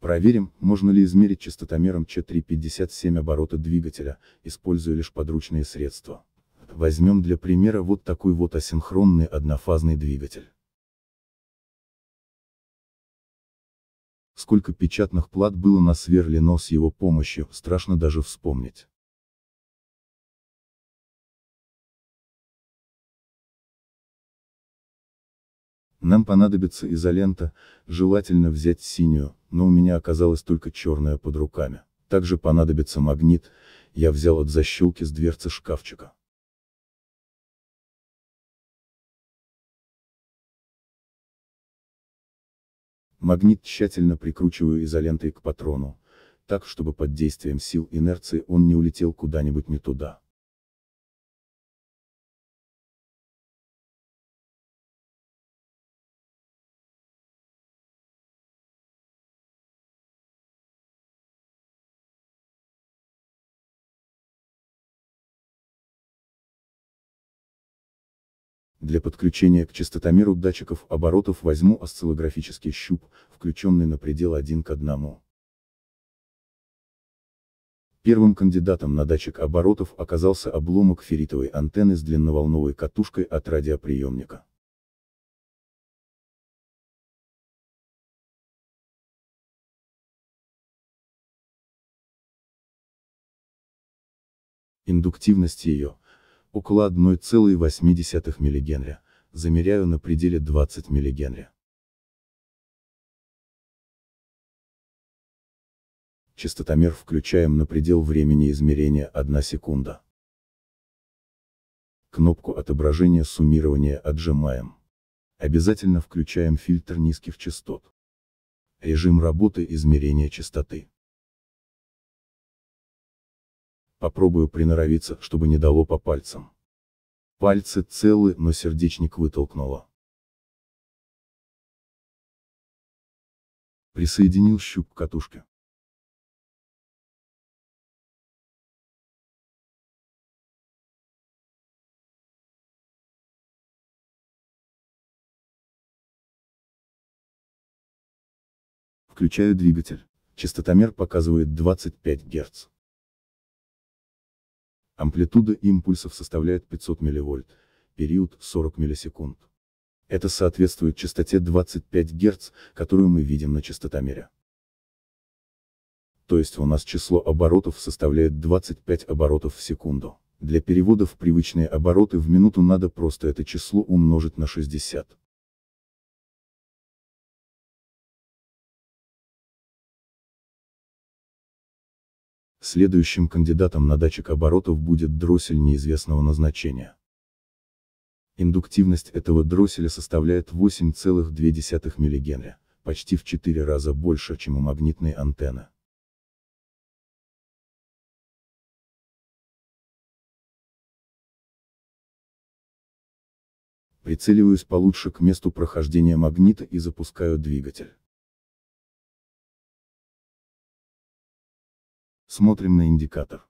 Проверим, можно ли измерить частотомером Ч357 оборота двигателя, используя лишь подручные средства. Возьмем для примера вот такой вот асинхронный однофазный двигатель. Сколько печатных плат было насверлено с его помощью, страшно даже вспомнить. Нам понадобится изолента, желательно взять синюю, но у меня оказалась только черная под руками. Также понадобится магнит, я взял от защелки с дверцы шкафчика. Магнит тщательно прикручиваю изолентой к патрону, так чтобы под действием сил инерции он не улетел куда-нибудь не туда. Для подключения к частотомеру датчиков оборотов возьму осциллографический щуп, включенный на предел 1 к 1. Первым кандидатом на датчик оборотов оказался обломок ферритовой антенны с длинноволновой катушкой от радиоприемника. Индуктивность ее – около 1,8 миллигенря, замеряю на пределе 20 миллигенря. Частотомер включаем на предел времени измерения 1 секунда. Кнопку отображения суммирования отжимаем. Обязательно включаем фильтр низких частот. Режим работы измерения частоты. Попробую приноровиться, чтобы не дало по пальцам. Пальцы целы, но сердечник вытолкнуло. Присоединил щуп к катушке. Включаю двигатель. Частотомер показывает 25 Гц. Амплитуда импульсов составляет 500 милливольт, период 40 миллисекунд. Это соответствует частоте 25 Гц, которую мы видим на частотомере. То есть у нас число оборотов составляет 25 оборотов в секунду. Для перевода в привычные обороты в минуту надо просто это число умножить на 60. Следующим кандидатом на датчик оборотов будет дроссель неизвестного назначения. Индуктивность этого дросселя составляет 8,2 миллигенря, почти в 4 раза больше, чем у магнитной антенны. прицеливаюсь получше к месту прохождения магнита и запускаю двигатель. Смотрим на индикатор.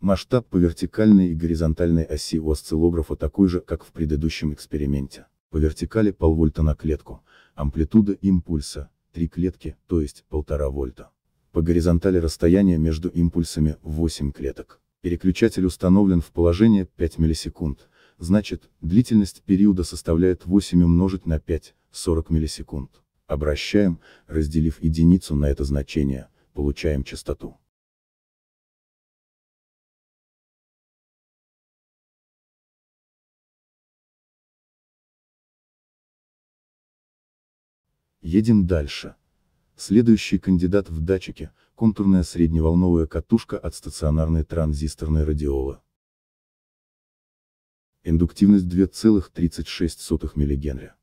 Масштаб по вертикальной и горизонтальной оси у осциллографа такой же, как в предыдущем эксперименте. По вертикали полвольта на клетку, амплитуда импульса, три клетки, то есть полтора вольта. По горизонтали расстояние между импульсами 8 клеток. Переключатель установлен в положение 5 миллисекунд, значит, длительность периода составляет 8 умножить на 5, 40 миллисекунд. Обращаем, разделив единицу на это значение, получаем частоту. Едем дальше. Следующий кандидат в датчике – контурная средневолновая катушка от стационарной транзисторной радиолы. Индуктивность 2,36 миллигенря.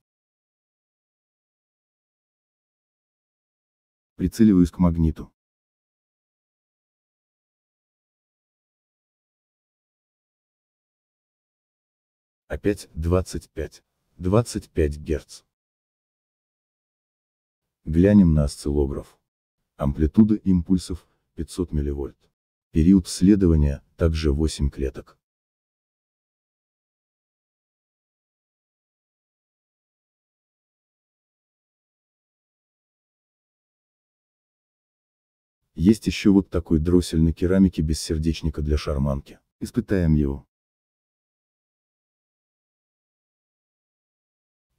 прицеливаюсь к магниту. Опять 25, 25 Гц. Глянем на осциллограф. Амплитуда импульсов 500 мВ. Период следования также 8 клеток. Есть еще вот такой дроссель на керамике без сердечника для шарманки. Испытаем его.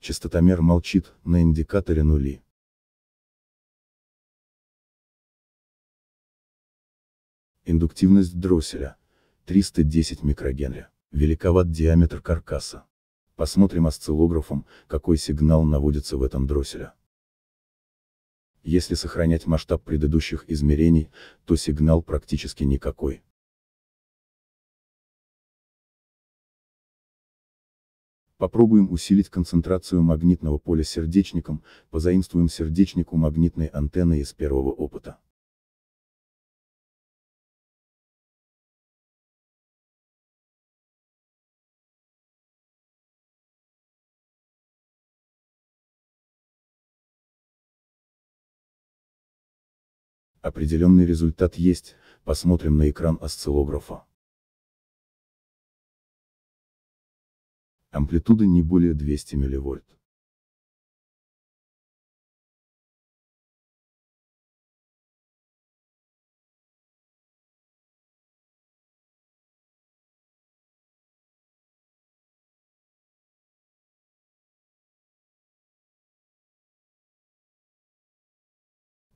Частотомер молчит, на индикаторе нули. Индуктивность дросселя. 310 микрогенри. Великоват диаметр каркаса. Посмотрим осциллографом, какой сигнал наводится в этом дросселе. Если сохранять масштаб предыдущих измерений, то сигнал практически никакой. Попробуем усилить концентрацию магнитного поля сердечником, позаимствуем сердечник у магнитной антенны из первого опыта. Определенный результат есть, посмотрим на экран осциллографа. Амплитуда не более 200 милливольт.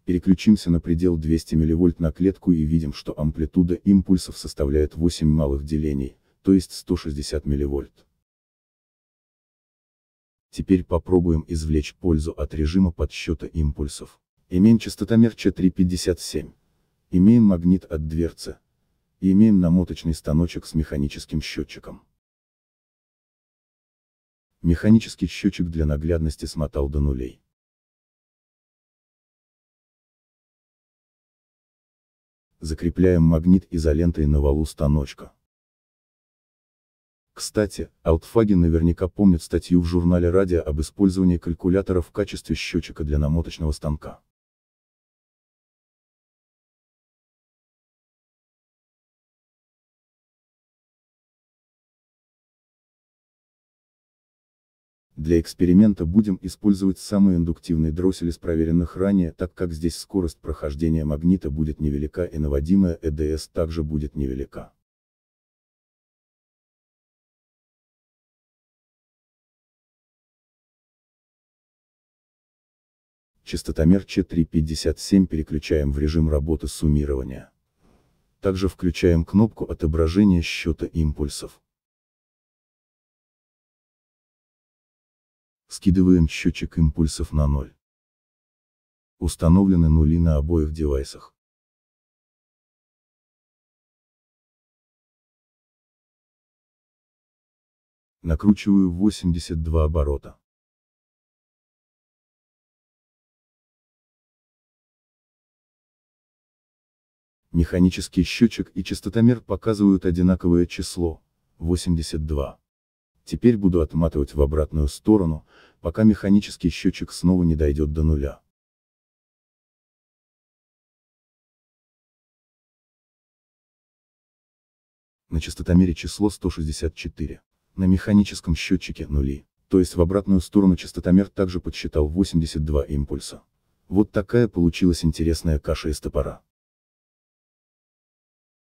Переключимся на предел 200 мВ на клетку и видим, что амплитуда импульсов составляет 8 малых делений, то есть 160 мВ. Теперь попробуем извлечь пользу от режима подсчета импульсов. Имеем частотомер Ч357. Имеем магнит от дверцы. И имеем намоточный станочек с механическим счетчиком. Механический счетчик для наглядности смотал до нулей. закрепляем магнит изолентой на валу станочка. Кстати, аутфаги наверняка помнят статью в журнале «Радио» об использовании калькулятора в качестве счетчика для намоточного станка. Для эксперимента будем использовать самый индуктивный дроссель из проверенных ранее, так как здесь скорость прохождения магнита будет невелика и наводимая ЭДС также будет невелика. Частотомер Ч357 переключаем в режим работы суммирования. Также включаем кнопку отображения счета импульсов. скидываем счетчик импульсов на ноль. Установлены нули на обоих девайсах. накручиваю 82 оборота. Механический счетчик и частотомер показывают одинаковое число – 82. Теперь буду отматывать в обратную сторону, пока механический счетчик снова не дойдет до нуля. На частотомере число 164. На механическом счетчике – нули. То есть в обратную сторону частотомер также подсчитал 82 импульса. Вот такая получилась интересная каша из топора.